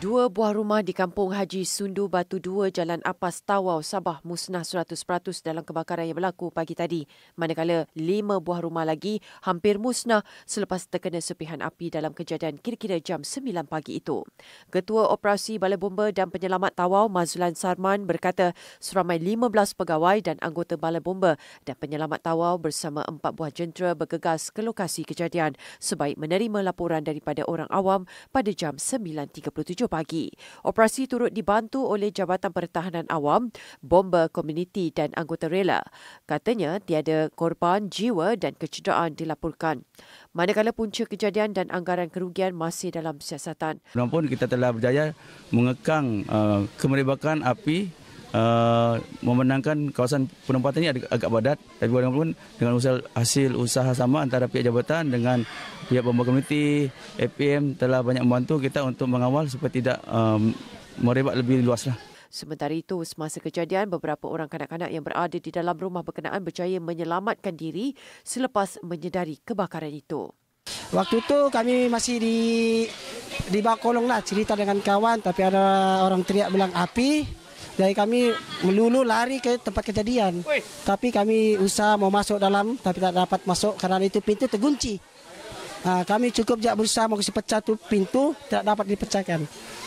Dua buah rumah di Kampung Haji Sundu Batu 2 Jalan Apas Tawau Sabah musnah 100% dalam kebakaran yang berlaku pagi tadi. Manakala lima buah rumah lagi hampir musnah selepas terkena sepihan api dalam kejadian kira-kira jam 9 pagi itu. Ketua Operasi Balai Bomba dan Penyelamat Tawau Mazlan Sarman berkata seramai 15 pegawai dan anggota Balai Bomba dan Penyelamat Tawau bersama empat buah jentera bergegas ke lokasi kejadian sebaik menerima laporan daripada orang awam pada jam 9.37 10 pagi. Operasi turut dibantu oleh Jabatan Pertahanan Awam, bomba komuniti dan anggota rela. Katanya tiada korban jiwa dan kecederaan dilaporkan. Manakala punca kejadian dan anggaran kerugian masih dalam siasatan. Walaupun kita telah berjaya mengekang uh, kemerebakan api uh, memenangkan kawasan penempatan ini agak padat tapi walaupun dengan usaha hasil usaha sama antara pihak jabatan dengan pihak pembangun komuniti APM telah banyak membantu kita untuk mengawal supaya tidak um, merebak lebih luaslah. Sementara itu, semasa kejadian, beberapa orang kanak-kanak yang berada di dalam rumah berkenaan berjaya menyelamatkan diri selepas menyedari kebakaran itu. Waktu itu kami masih di di bawah kolong lah cerita dengan kawan tapi ada orang teriak bilang api jadi kami melulu lari ke tempat kejadian. Oi. Tapi kami usaha mau masuk dalam tapi tak dapat masuk kerana itu pintu terkunci. Uh, ha, kami cukup jak berusaha mau pecah tu pintu tak dapat dipecahkan.